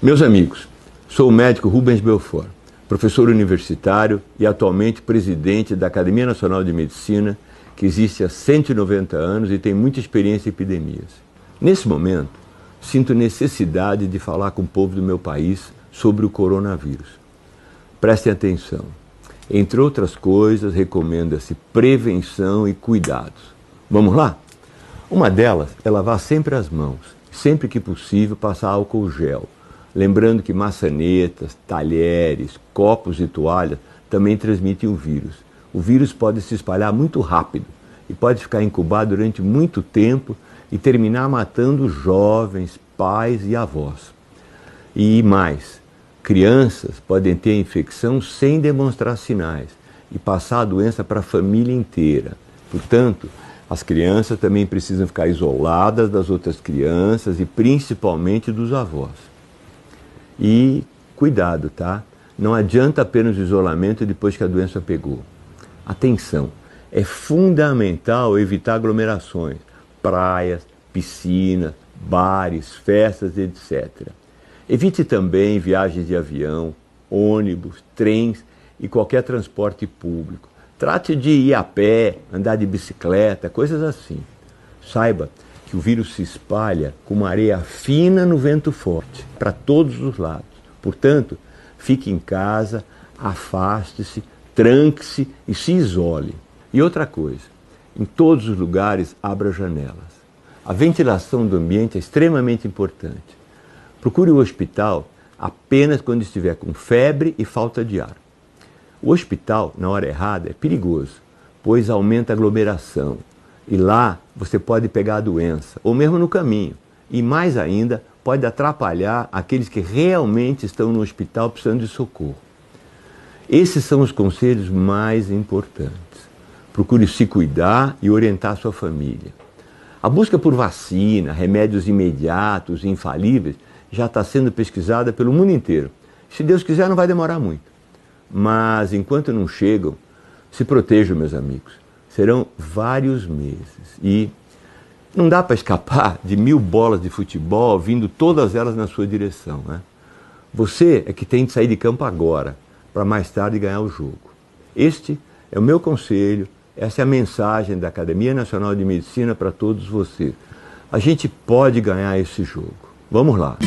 Meus amigos, sou o médico Rubens Belfort, professor universitário e atualmente presidente da Academia Nacional de Medicina, que existe há 190 anos e tem muita experiência em epidemias. Nesse momento, sinto necessidade de falar com o povo do meu país sobre o coronavírus. Prestem atenção. Entre outras coisas, recomenda-se prevenção e cuidados. Vamos lá? Uma delas é lavar sempre as mãos, sempre que possível passar álcool gel Lembrando que maçanetas, talheres, copos e toalhas também transmitem o vírus. O vírus pode se espalhar muito rápido e pode ficar incubado durante muito tempo e terminar matando jovens, pais e avós. E mais, crianças podem ter a infecção sem demonstrar sinais e passar a doença para a família inteira. Portanto, as crianças também precisam ficar isoladas das outras crianças e principalmente dos avós. E cuidado, tá? Não adianta apenas o isolamento depois que a doença pegou. Atenção, é fundamental evitar aglomerações, praias, piscinas, bares, festas, etc. Evite também viagens de avião, ônibus, trens e qualquer transporte público. Trate de ir a pé, andar de bicicleta, coisas assim. Saiba que o vírus se espalha com uma areia fina no vento forte, para todos os lados. Portanto, fique em casa, afaste-se, tranque-se e se isole. E outra coisa, em todos os lugares abra janelas. A ventilação do ambiente é extremamente importante. Procure o hospital apenas quando estiver com febre e falta de ar. O hospital, na hora errada, é perigoso, pois aumenta a aglomeração, e lá você pode pegar a doença, ou mesmo no caminho. E mais ainda, pode atrapalhar aqueles que realmente estão no hospital precisando de socorro. Esses são os conselhos mais importantes. Procure se cuidar e orientar a sua família. A busca por vacina, remédios imediatos e infalíveis já está sendo pesquisada pelo mundo inteiro. Se Deus quiser, não vai demorar muito. Mas enquanto não chegam, se protejam, meus amigos serão vários meses. E não dá para escapar de mil bolas de futebol vindo todas elas na sua direção. Né? Você é que tem de sair de campo agora, para mais tarde ganhar o jogo. Este é o meu conselho, essa é a mensagem da Academia Nacional de Medicina para todos vocês. A gente pode ganhar esse jogo. Vamos lá.